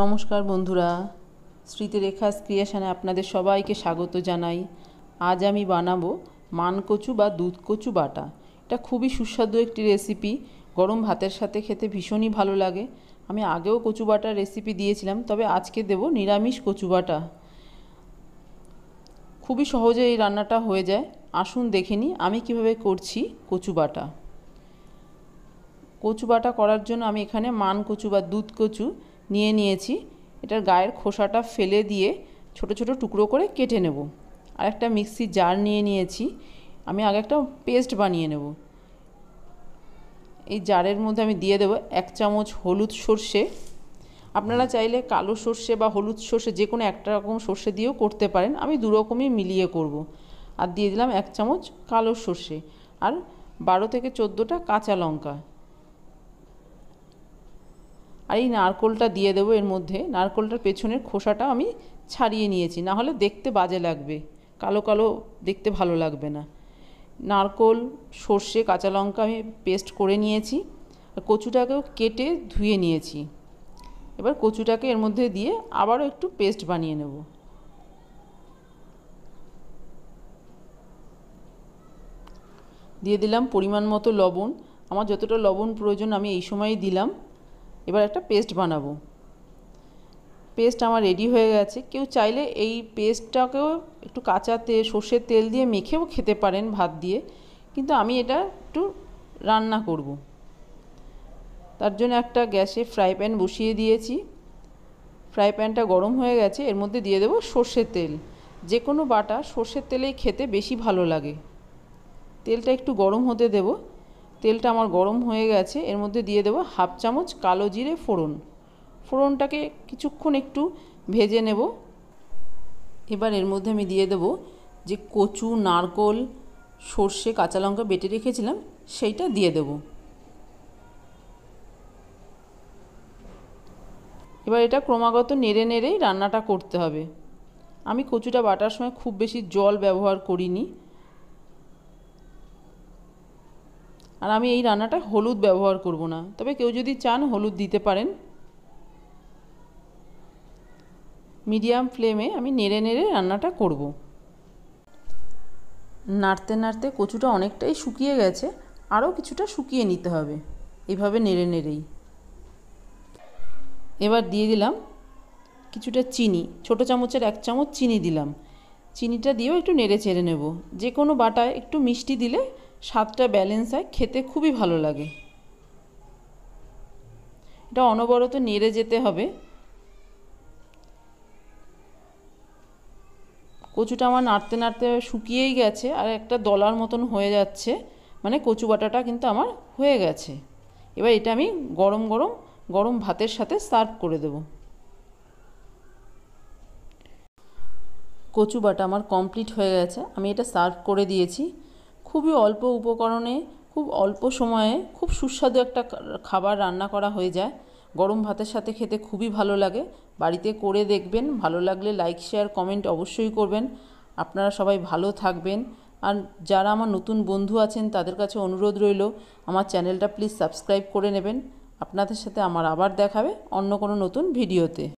নমস্কার বন্ধুরা স্মৃতিরেখা ক্রিয়েশানে আপনাদের সবাইকে স্বাগত জানাই আজ আমি বানাবো মানকচু বা দুধ কচু বাটা এটা খুবই সুস্বাদু একটি রেসিপি গরম ভাতের সাথে খেতে ভীষণই ভালো লাগে আমি আগেও কচু বাটার রেসিপি দিয়েছিলাম তবে আজকে দেব নিরামিষ কচু বাটা খুবই সহজে এই রান্নাটা হয়ে যায় আসুন দেখে নি আমি কিভাবে করছি কচু বাটা কচু বাটা করার জন্য আমি এখানে মান কচু বা দুধ কচু নিয়ে নিয়েছি এটার গায়ের খোসাটা ফেলে দিয়ে ছোট ছোট টুকরো করে কেটে নেব আর একটা মিক্সি জার নিয়ে নিয়েছি আমি আগে একটা পেস্ট বানিয়ে নেব এই জারের মধ্যে আমি দিয়ে দেবো এক চামচ হলুদ সর্ষে আপনারা চাইলে কালো সর্ষে বা হলুদ সর্ষে যে কোনো একটা রকম সর্ষে দিয়েও করতে পারেন আমি দুরকমই মিলিয়ে করব। আর দিয়ে দিলাম এক চামচ কালো সর্ষে আর বারো থেকে চোদ্দোটা কাঁচা লঙ্কা আর এই নারকোলটা দিয়ে দেবো এর মধ্যে নারকোলটার পেছনের খোসাটা আমি ছাড়িয়ে নিয়েছি না হলে দেখতে বাজে লাগবে কালো কালো দেখতে ভালো লাগবে না নারকোল সর্ষে কাঁচা লঙ্কা আমি পেস্ট করে নিয়েছি আর কচুটাকেও কেটে ধুয়ে নিয়েছি এবার কচুটাকে এর মধ্যে দিয়ে আবারও একটু পেস্ট বানিয়ে নেব দিয়ে দিলাম পরিমাণ মতো লবণ আমার যতটা লবণ প্রয়োজন আমি এই সময়ই দিলাম এবার একটা পেস্ট বানাবো পেস্ট আমার রেডি হয়ে গেছে কেউ চাইলে এই পেস্টটাকেও একটু কাঁচাতে সর্ষের তেল দিয়ে মেখেও খেতে পারেন ভাত দিয়ে কিন্তু আমি এটা একটু রান্না করব তার জন্য একটা গ্যাসে ফ্রাই প্যান বসিয়ে দিয়েছি ফ্রাই প্যানটা গরম হয়ে গেছে এর মধ্যে দিয়ে দেবো সর্ষের তেল যে কোনো বাটা সর্ষের তেলেই খেতে বেশি ভালো লাগে তেলটা একটু গরম হতে দেবো তেলটা আমার গরম হয়ে গেছে এর মধ্যে দিয়ে দেবো হাফ চামচ কালো জিরে ফোড়ন ফোড়নটাকে কিছুক্ষণ একটু ভেজে নেব এবার এর মধ্যে আমি দিয়ে দেবো যে কচু নারকোল সর্ষে কাঁচা লঙ্কা বেটে রেখেছিলাম সেইটা দিয়ে দেব এবার এটা ক্রমাগত নেড়ে নেড়েই রান্নাটা করতে হবে আমি কচুটা বাটার সময় খুব বেশি জল ব্যবহার করিনি আর আমি এই রান্নাটা হলুদ ব্যবহার করব না তবে কেউ যদি চান হলুদ দিতে পারেন মিডিয়াম ফ্লেমে আমি নেড়ে নেড়ে রান্নাটা করব নাড়তে নাড়তে কচুটা অনেকটাই শুকিয়ে গেছে আরও কিছুটা শুকিয়ে নিতে হবে এভাবে নেড়ে নেড়েই এবার দিয়ে দিলাম কিছুটা চিনি ছোট চামচের এক চামচ চিনি দিলাম চিনিটা দিয়েও একটু নেড়ে চেড়ে নেব যে কোনো বাটায় একটু মিষ্টি দিলে স্বাদটা ব্যালেন্স হয় খেতে খুবই ভালো লাগে এটা অনবরত নেড়ে যেতে হবে কচুটা আমার নাড়তে নাড়তে শুকিয়েই গেছে আর একটা দলার মতন হয়ে যাচ্ছে মানে কচু বাটাটা কিন্তু আমার হয়ে গেছে এবার এটা আমি গরম গরম গরম ভাতের সাথে সার্ভ করে দেব কচু বাটা আমার কমপ্লিট হয়ে গেছে আমি এটা সার্ভ করে দিয়েছি খুবই অল্প উপকরণে খুব অল্প সময়ে খুব সুস্বাদু একটা খাবার রান্না করা হয়ে যায় গরম ভাতের সাথে খেতে খুবই ভালো লাগে বাড়িতে করে দেখবেন ভালো লাগলে লাইক শেয়ার কমেন্ট অবশ্যই করবেন আপনারা সবাই ভালো থাকবেন আর যারা আমার নতুন বন্ধু আছেন তাদের কাছে অনুরোধ রইল আমার চ্যানেলটা প্লিজ সাবস্ক্রাইব করে নেবেন আপনাদের সাথে আমার আবার দেখাবে অন্য কোনো নতুন ভিডিওতে